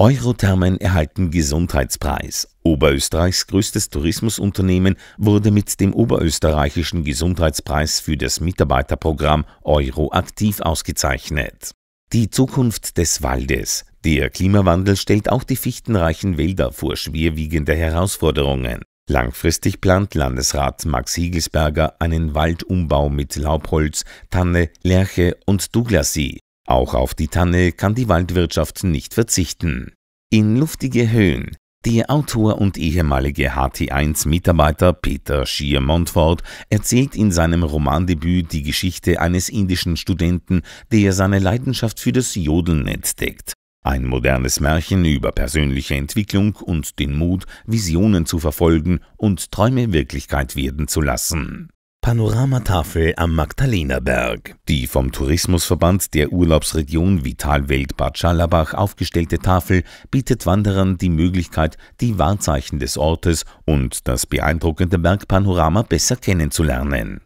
Eurothermen erhalten Gesundheitspreis. Oberösterreichs größtes Tourismusunternehmen wurde mit dem Oberösterreichischen Gesundheitspreis für das Mitarbeiterprogramm Euroaktiv ausgezeichnet. Die Zukunft des Waldes. Der Klimawandel stellt auch die fichtenreichen Wälder vor schwerwiegende Herausforderungen. Langfristig plant Landesrat Max Higelsberger einen Waldumbau mit Laubholz, Tanne, Lerche und Douglasie. Auch auf die Tanne kann die Waldwirtschaft nicht verzichten. In luftige Höhen, der Autor und ehemalige HT1-Mitarbeiter Peter Schier-Montfort erzählt in seinem Romandebüt die Geschichte eines indischen Studenten, der seine Leidenschaft für das Jodeln entdeckt. Ein modernes Märchen über persönliche Entwicklung und den Mut, Visionen zu verfolgen und Träume Wirklichkeit werden zu lassen. Panoramatafel am Magdalenerberg. Die vom Tourismusverband der Urlaubsregion Vitalwelt Bad Schallerbach aufgestellte Tafel bietet Wanderern die Möglichkeit, die Wahrzeichen des Ortes und das beeindruckende Bergpanorama besser kennenzulernen.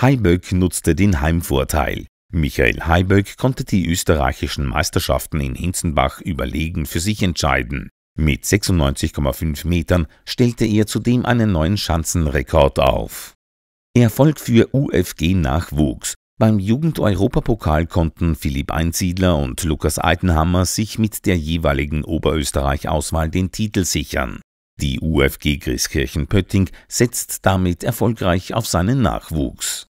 Heiböck nutzte den Heimvorteil. Michael Heiböck konnte die österreichischen Meisterschaften in Hinzenbach überlegen für sich entscheiden. Mit 96,5 Metern stellte er zudem einen neuen Schanzenrekord auf. Erfolg für UFG Nachwuchs. Beim Jugendeuropapokal konnten Philipp Einsiedler und Lukas Eidenhammer sich mit der jeweiligen Oberösterreich-Auswahl den Titel sichern. Die UFG Grieskirchen Pötting setzt damit erfolgreich auf seinen Nachwuchs.